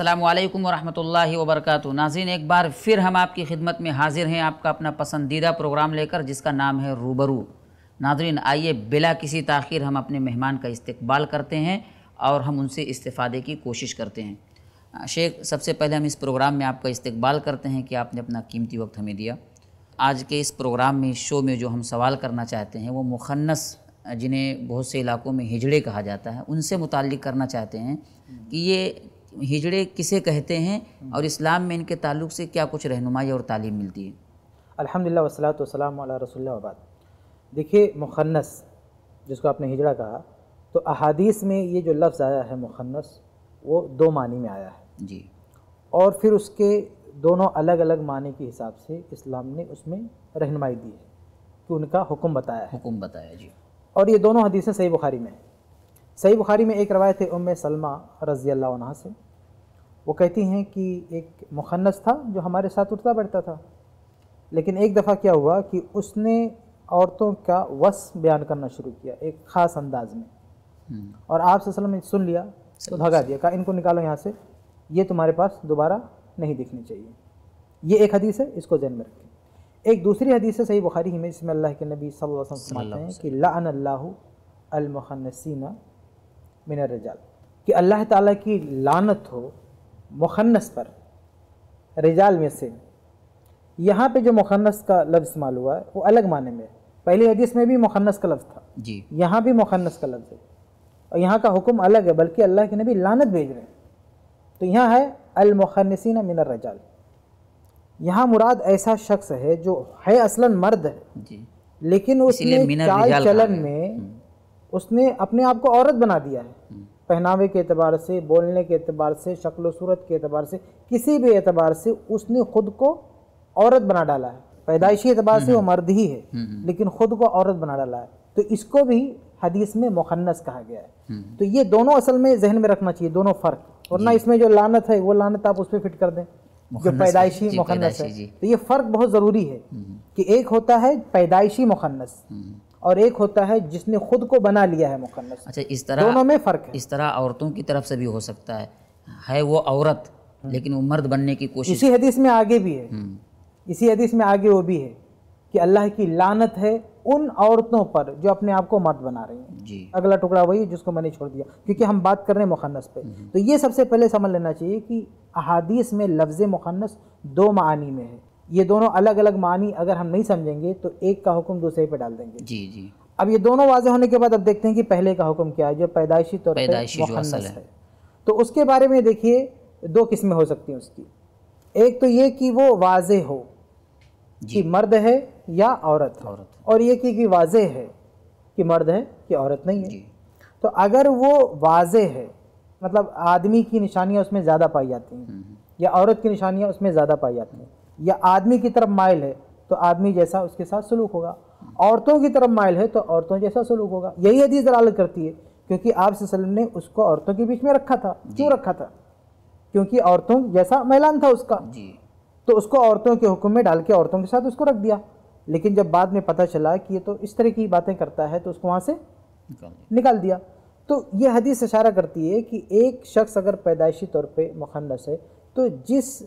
अल्लाम वरहमल वबरक नाजीन एक बार फिर हम आपकी खिदमत में हाजिर हैं आपका अपना पसंदीदा प्रोग्राम लेकर जिसका नाम है रूबरू नाजरीन आइए बिला किसी तखिर हम अपने मेहमान का इस्तकबाल करते हैं और हम उनसे इस्तफ़ादे की कोशिश करते हैं शेख सबसे पहले हम इस प्रोग्राम में आपका इस्तकबाल करते हैं कि आपने अपना कीमती वक्त हमें दिया आज के इस प्रोग्राम में शो में जो हम सवाल करना चाहते हैं वो मुखन्नस जिन्हें बहुत से इलाकों में हिजड़े कहा जाता है उनसे मुतल करना चाहते हैं कि ये हिजड़े किसे कहते हैं और इस्लाम में इनके ताल्लुक से क्या कुछ रहनुमाई और तालीम मिलती है अलहमदिल्ला वसलात वसलाम रसोल्लाबाद देखिए मुखन्नस जिसको आपने हिजड़ा कहा तो अहादीस में ये जो लफ्ज़ आया है मुखन्नस वो दो मानी में आया है जी और फिर उसके दोनों अलग अलग मानी के हिसाब से इस्लाम ने उसमें रहनुमाई दी है कि उनका हुक्म बताया है हुक्म बताया जी और ये दोनों हदीसें सही बुखारी में है सही बुखारी में एक रवायत है उम सलमा रज़ी अल्लाह से वो कहती हैं कि एक मुखन्नस था जो हमारे साथ उठता बैठता था लेकिन एक दफ़ा क्या हुआ कि उसने औरतों का वस बयान करना शुरू किया एक ख़ास अंदाज में हम्म। और आप वसलम ने सुन लिया तो भगा दिया कहा इनको निकालो यहाँ से ये तुम्हारे पास दोबारा नहीं दिखनी चाहिए ये एक हदीस है इसको जन्म में रखें एक दूसरी हदीस है सही बुखारी ही में जिसमें अल्लाह के नबी सल्लल्लाहु फरमाते हैं कि लान अल्लाह अलमखनसीना मिनर रजाल कि अल्लाह ताला की लानत हो मुखन्नस पर रिजाल में से यहाँ पे जो मुखन्नस का लफ्ज़ इस्तेमाल हुआ है वो अलग माने में पहले पहली हदीस में भी मुखन्नस का लफ्ज़ था जी यहाँ भी मुखन्नस का लफ्ज़ है और यहाँ का हुक्म अलग है बल्कि अल्लाह के नबी लानत भेज रहे हैं तो यहाँ है अलमुखनसिन मिनर रजाल यहाँ मुराद ऐसा शख्स है जो है असलन मर्द है जी लेकिन उसने चाल चलन में हम्म। उसने अपने आप को औरत बना दिया है हम्म। पहनावे के अतबार से बोलने के अतबार से शक्ल सूरत के अतबार से किसी भी एतबार से उसने खुद को औरत बना डाला है पैदाइशी एतबार से वो हम्म। मर्द ही है हम्म। लेकिन खुद को औरत बना डाला है तो इसको भी हदीस में मुखन्नस कहा गया है हम्म। तो ये दोनों असल में जहन में रखना चाहिए दोनों फ़र्क और ना इसमें जो लानत है वो लानत आप उस पर फिट कर दें जो पैदाइशी मुखन्नस है तो ये फ़र्क बहुत ज़रूरी है कि एक होता है पैदाइशी मुखन्नस और एक होता है जिसने खुद को बना लिया है मुखन्नस अच्छा इस तरह दोनों में फ़र्क है इस तरह औरतों की तरफ से भी हो सकता है है वो औरत हम्म। लेकिन वो मर्द बनने की कोशिश इसी हदीस में आगे भी है हम्म। इसी हदीस में आगे वो भी है कि अल्लाह की लानत है उन औरतों पर जो अपने आप को मर्द बना रही हैं जी अगला टुकड़ा वही जिसको मैंने छोड़ दिया क्योंकि हम बात कर रहे हैं मुखन्नस पे हम्म। तो ये सबसे पहले समझ लेना चाहिए कि अहादीस में लफ्ज़ मुखन्नस दो मानी में है ये दोनों अलग अलग मानी अगर हम नहीं समझेंगे तो एक का हुक्म दूसरे पे डाल देंगे जी जी अब ये दोनों वाजे होने के बाद अब देखते हैं कि पहले का हुक्म क्या है जो पैदाइशी तौर पर है तो उसके बारे में देखिए दो किस्में हो सकती हैं उसकी एक तो ये कि वो वाज हो कि मर्द है या औरत औरत और ये कि, कि वाज है कि मर्द है कि औरत नहीं है तो अगर वो वाज है मतलब आदमी की निशानियाँ उसमें ज़्यादा पाई जाती हैं हम्म, हम्म। या औरत की निशानियाँ उसमें ज़्यादा पाई जाती हैं या आदमी की तरफ माइल है तो आदमी जैसा उसके साथ सलूक होगा औरतों की तरफ माइल है तो औरतों जैसा सलूक होगा यही हदीस दलालत करती है क्योंकि आप वसल्लम ने उसको औरतों के बीच में रखा था क्यों रखा था क्योंकि औरतों जैसा मैलान था उसका जी तो उसको औरतों के हुक्म में डाल के औरतों के साथ उसको रख दिया लेकिन जब बाद में पता चला कि ये तो इस तरह की बातें करता है तो उसको वहाँ से निकाल दिया तो ये हदीस इशारा करती है कि एक शख्स अगर पैदाइशी तौर पे मुखन्नस है तो जिस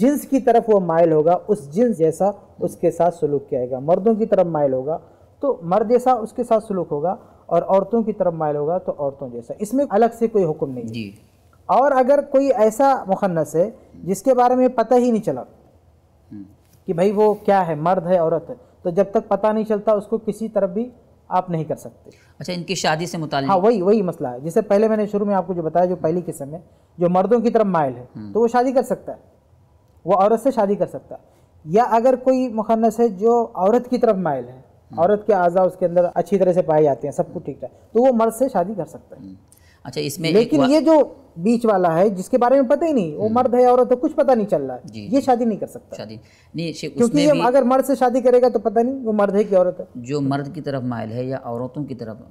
जिन्स की तरफ वो माइल होगा उस जिन्स जैसा उसके साथ सलूक किया जाएगा मर्दों की तरफ माइल होगा तो मर्द जैसा उसके साथ सलूक होगा और औरतों की तरफ माइल होगा तो औरतों जैसा इसमें अलग से कोई हुक्म नहीं जी और अगर कोई ऐसा मुखन्नस है जिसके बारे में पता ही नहीं चला हम्म। कि भाई वो क्या है मर्द है औरत है तो जब तक पता नहीं चलता उसको किसी तरफ भी आप नहीं कर सकते अच्छा इनकी शादी से मुताल हाँ वही वही मसला है जैसे पहले मैंने शुरू में आपको जो बताया जो पहली किस्म है जो मर्दों की तरफ माइल है हम्म। तो वो शादी कर सकता है वो औरत से शादी कर सकता या अगर कोई मुखनस है जो औरत की तरफ मायल है हम्म। औरत के आज़ा उसके अंदर अच्छी तरह से पाए जाते हैं सब कुछ ठीक ठाक तो वो मर्द से शादी कर सकता है हम्म। अच्छा इसमें लेकिन ये जो बीच वाला है जिसके बारे में पता ही नहीं वो हम्म। मर्द है औरत तो कुछ पता नहीं चल रहा है ये शादी नहीं कर सकता शादी नहीं क्योंकि उसमें ये भी... अगर मर्द से शादी करेगा तो पता नहीं वो मर्द है कि औरत है जो मर्द की तरफ मायल है या औरतों की तरफ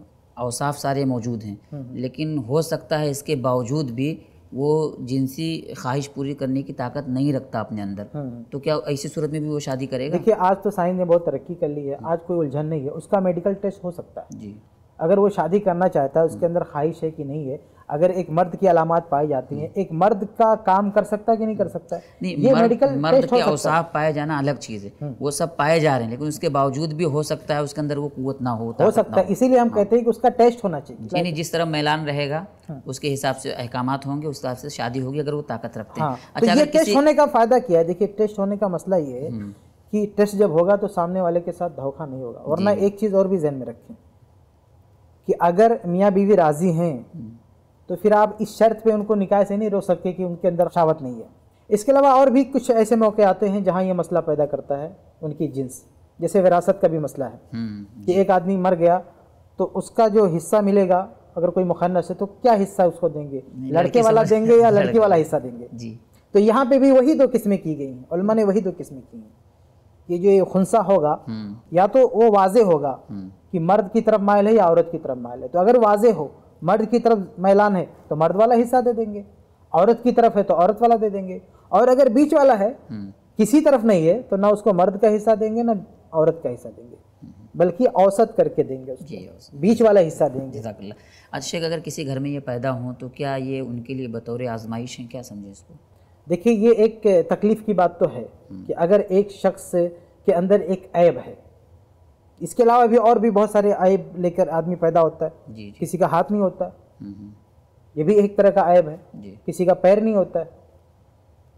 अवसाफ सारे मौजूद हैं लेकिन हो सकता है इसके बावजूद भी वो जिनसी ख्वाहिश पूरी करने की ताकत नहीं रखता अपने अंदर हम्म। तो क्या ऐसी सूरत में भी वो शादी करेगा देखिए आज तो साइंस ने बहुत तरक्की कर ली है आज कोई उलझन नहीं है उसका मेडिकल टेस्ट हो सकता है जी अगर वो शादी करना चाहता है उसके हम्म। अंदर ख्वाहिश है कि नहीं है अगर एक मर्द की अलामत पाई जाती है हम्म। एक मर्द का काम कर सकता है कि नहीं कर सकता नहीं ये मर्द, मेडिकल मर्द के अवसाफ पाया जाना अलग चीज़ है हम्म। वो सब पाए जा रहे हैं लेकिन उसके बावजूद भी हो सकता है उसके अंदर वो कुत ना हो हो सकता है इसीलिए हम हाँ। कहते हैं कि उसका टेस्ट होना चाहिए यानी जिस तरह मैलान रहेगा हाँ। उसके हिसाब से अहकाम होंगे उस हिसाब से शादी होगी अगर वो ताकत रखते हैं हाँ। तो अच्छा ये टेस्ट होने का फ़ायदा क्या है देखिए टेस्ट होने का मसला ये है कि टेस्ट जब होगा तो सामने वाले के साथ धोखा नहीं होगा वरना एक चीज़ और भी जहन में रखें कि अगर मियाँ बीवी राज़ी हैं तो फिर आप इस शर्त पे उनको निकाय से नहीं रोक सकते कि उनके अंदर शावत नहीं है इसके अलावा और भी कुछ ऐसे मौके आते हैं जहाँ ये मसला पैदा करता है उनकी जिन्स जैसे विरासत का भी मसला है हम्म, कि एक आदमी मर गया तो उसका जो हिस्सा मिलेगा अगर कोई मुखन्नस है तो क्या हिस्सा उसको देंगे लड़के वाला देंगे या लड़की वाला हिस्सा देंगे जी तो यहाँ पे भी वही दो किस्में की गई हैं ने वही दो किस्में की हैं ये जो ये खुनसा होगा हम्म। या तो वो वाजे होगा हम्म। कि मर्द की तरफ माइल है या औरत की तरफ माइल है तो अगर वाजे हो मर्द की तरफ मैलान है तो मर्द वाला हिस्सा दे देंगे औरत की तरफ है तो औरत वाला दे देंगे और अगर बीच वाला है हम्म। किसी तरफ नहीं है तो ना उसको मर्द का हिस्सा देंगे ना औरत का हिस्सा देंगे बल्कि औसत करके देंगे उसको बीच वाला हिस्सा देंगे अच्छे अगर किसी घर में ये पैदा हो तो क्या ये उनके लिए बतौर आजमाइश है क्या समझे इसको देखिए ये एक तकलीफ़ की बात तो है हम्म। कि अगर एक शख्स के अंदर एक ऐब है इसके अलावा भी और भी बहुत सारे ऐब लेकर आदमी पैदा होता है जी, जी। किसी का हाथ नहीं होता नहीं। हम्म, हम्म। ये भी एक तरह का ऐब है किसी का पैर नहीं होता है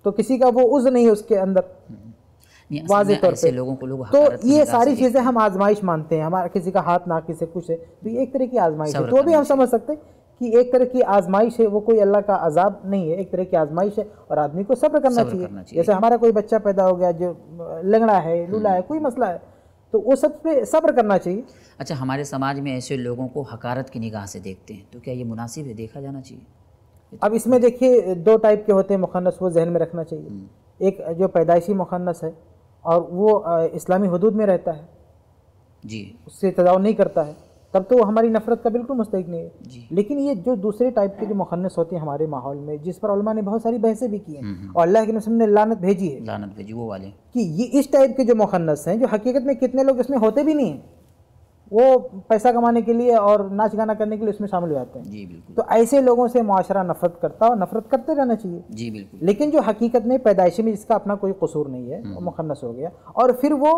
तो किसी का वो उज नहीं है उसके अंदर वाजे तौर पर लोगों को लोग तो ये सारी चीज़ें हम आजमाइश मानते हैं हमारा किसी का हाथ ना किसी कुछ है तो ये एक तरह की आजमाइश है तो भी हम समझ सकते हैं कि एक तरह की आजमाइश है वो कोई अल्लाह का अजाब नहीं है एक तरह की आजमाइश है और आदमी को सब्र करना चाहिए जैसे हमारा कोई बच्चा पैदा हो गया जो लंगड़ा है लूला है हम्म। कोई मसला है तो वो सब पे सब्र करना चाहिए अच्छा हमारे समाज में ऐसे लोगों को हकारत की निगाह से देखते हैं तो क्या ये मुनासिब है देखा जाना चाहिए तो अब इसमें देखिए दो टाइप के होते हैं मुखनस वो जहन में रखना चाहिए हम्म। एक जो पैदाइशी मुखनस है और वो इस्लामी हदूद में रहता है जी उससे तजाव नहीं करता है तब तो हमारी नफरत का बिल्कुल मुस्तक नहीं है लेकिन ये जो दूसरे टाइप के जो मुखनस होते हैं हमारे माहौल में जिस पर उलमा ने बहुत सारी बहसें भी की हैं हम्म, हम्म। और अल्लाह के नसम ने लानत भेजी है लानत भेजी वो वाले कि ये इस टाइप के जो मुखनस हैं जो हकीकत में कितने लोग इसमें होते भी नहीं हैं वो पैसा कमाने के लिए और नाच गाना करने के लिए उसमें शामिल हो जाते हैं जी बिल्कुल तो ऐसे लोगों से माशरा नफरत करता और नफरत करते रहना चाहिए जी बिल्कुल लेकिन जो हकीकत में पैदाइशी में जिसका अपना कोई कसूर नहीं है हम्म, वो हो गया और फिर वो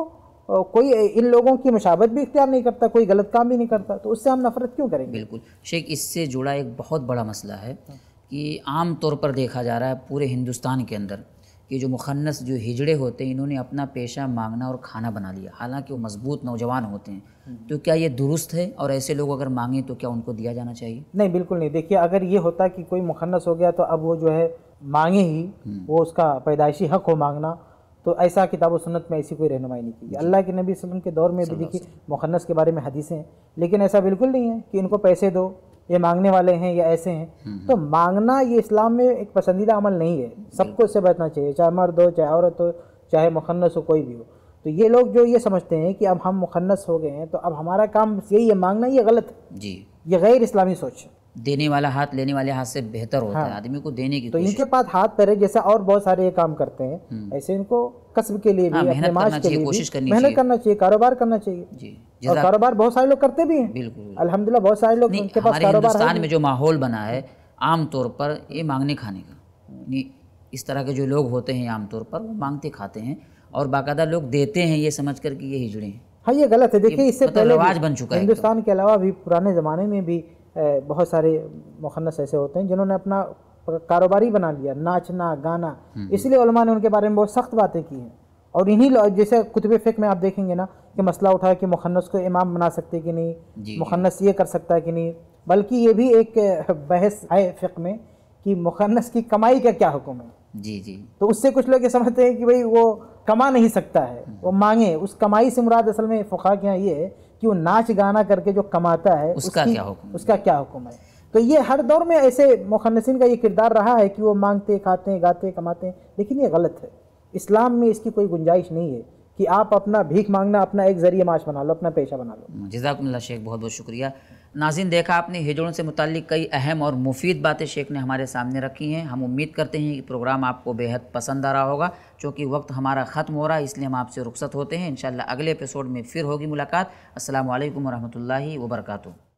कोई इन लोगों की मशावत भी इख्तियार नहीं करता कोई गलत काम भी नहीं करता तो उससे हम नफरत क्यों करेंगे बिल्कुल शेख इससे जुड़ा एक बहुत बड़ा मसला है कि आम तौर पर देखा जा रहा है पूरे हिंदुस्तान के अंदर कि जो मुखन्नस जो हिजड़े होते हैं इन्होंने अपना पेशा मांगना और खाना बना लिया हालांकि वो मजबूत नौजवान होते हैं तो क्या ये दुरुस्त है और ऐसे लोग अगर मांगे तो क्या उनको दिया जाना चाहिए नहीं बिल्कुल नहीं देखिए अगर ये होता कि कोई मुखन्नस हो गया तो अब वो जो है मांगे ही हम्म। वो उसका पैदाइशी हक हो मांगना तो ऐसा किताब सुन्नत में ऐसी कोई रहनुमाई नहीं की अल्लाह के नबी वसम के दौर में भी देखिए मुखन्नस के बारे में हदीसें हैं लेकिन ऐसा बिल्कुल नहीं है कि इनको पैसे दो ये मांगने वाले हैं या ऐसे हैं हम्म, तो हम्म। मांगना ये इस्लाम में एक पसंदीदा अमल नहीं है सबको इससे बचना चाहिए चाहे मर्द हो चाहे औरत हो चाहे मुखन्नस हो कोई भी हो तो ये लोग जो ये समझते हैं कि अब हम मुखन्नस हो गए हैं तो अब हमारा काम यही है मांगना ये गलत है जी ये गैर इस्लामी सोच है देने वाला हाथ लेने वाले हाथ से बेहतर होता हाँ। है आदमी को देने की तो इनके पास हाथ पैर जैसे और बहुत सारे ये काम करते हैं हम्म। ऐसे इनको कस्ब के लिए भी हाँ, मेहनत करना चाहिए कोशिश करनी मेहनत करना चाहिए कारोबार करना चाहिए जी और कारोबार बहुत सारे लोग करते भी हैं बिल्कुल अलहमदिल्ला बहुत सारे लोग इनके पास कारोबार में जो माहौल बना है आमतौर पर ये मांगने खाने का इस तरह के जो लोग होते हैं आमतौर पर वो मांगते खाते हैं और बाकायदा लोग देते हैं ये समझ कर कि ये हिजड़े हैं हाँ ये गलत है देखिए इससे मतलब पहले रिवाज बन चुका है हिंदुस्तान के अलावा भी पुराने ज़माने में भी बहुत सारे मुखनस ऐसे होते हैं जिन्होंने अपना कारोबारी बना लिया नाचना गाना हम्म। इसलिए ने उनके बारे में बहुत सख्त बातें की हैं और इन्हीं जैसे कुतुब फ़िक में आप देखेंगे ना कि मसला उठा कि मुखनस को इमाम बना सकते कि नहीं मुखनस ये कर सकता है कि नहीं बल्कि ये भी एक बहस है फ़िक में कि मुखनस की कमाई का क्या हुक्म है जी जी तो उससे कुछ लोग ये समझते हैं कि भाई वो कमा नहीं सकता है हम्म। वो मांगे उस कमाई से मुराद असल में फ़ुका क्या यहाँ ये है कि वो नाच गाना करके जो कमाता है उसका क्या हुक्म उसका क्या हुक्म है तो ये हर दौर में ऐसे मुखनसिन का ये किरदार रहा है कि वो मांगते खाते गाते कमाते हैं लेकिन ये गलत है इस्लाम में इसकी कोई गुंजाइश नहीं है कि आप अपना भीख मांगना अपना एक जरिए माश बना लो अपना पेशा बना लो जजाक शेख बहुत बहुत शुक्रिया नाजिन देखा आपने हिजड़ों से मुतलिक कई अहम और मुफीद बातें शेख ने हमारे सामने रखी हैं हम उम्मीद करते हैं कि प्रोग्राम आपको बेहद पसंद आ रहा होगा चूँकि वक्त हमारा ख़त्म हो रहा है इसलिए हम आपसे रुखसत होते हैं इन अगले एपिसोड में फिर होगी मुलाकात असल वरहमल वर्का